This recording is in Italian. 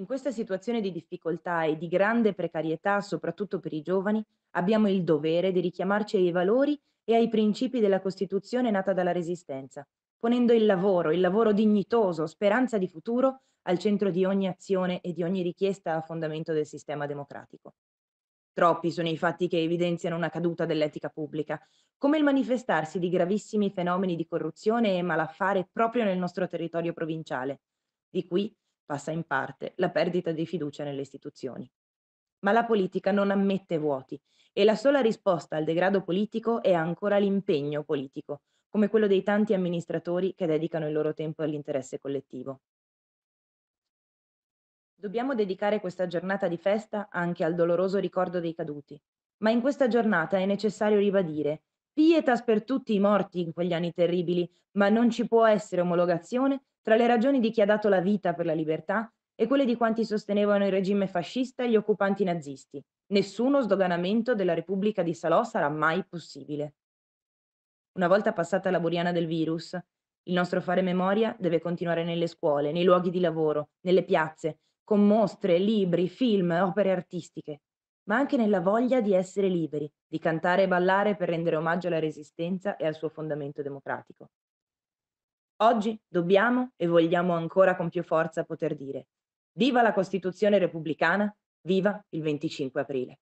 In questa situazione di difficoltà e di grande precarietà, soprattutto per i giovani, abbiamo il dovere di richiamarci ai valori e ai principi della Costituzione nata dalla Resistenza, ponendo il lavoro, il lavoro dignitoso, speranza di futuro, al centro di ogni azione e di ogni richiesta a fondamento del sistema democratico. Troppi sono i fatti che evidenziano una caduta dell'etica pubblica, come il manifestarsi di gravissimi fenomeni di corruzione e malaffare proprio nel nostro territorio provinciale. Di qui passa in parte la perdita di fiducia nelle istituzioni. Ma la politica non ammette vuoti e la sola risposta al degrado politico è ancora l'impegno politico, come quello dei tanti amministratori che dedicano il loro tempo all'interesse collettivo. Dobbiamo dedicare questa giornata di festa anche al doloroso ricordo dei caduti, ma in questa giornata è necessario ribadire pietas per tutti i morti in quegli anni terribili, ma non ci può essere omologazione tra le ragioni di chi ha dato la vita per la libertà e quelle di quanti sostenevano il regime fascista e gli occupanti nazisti. Nessuno sdoganamento della Repubblica di Salò sarà mai possibile. Una volta passata la buriana del virus, il nostro fare memoria deve continuare nelle scuole, nei luoghi di lavoro, nelle piazze, con mostre, libri, film, opere artistiche, ma anche nella voglia di essere liberi, di cantare e ballare per rendere omaggio alla resistenza e al suo fondamento democratico. Oggi dobbiamo e vogliamo ancora con più forza poter dire viva la Costituzione repubblicana, viva il 25 aprile.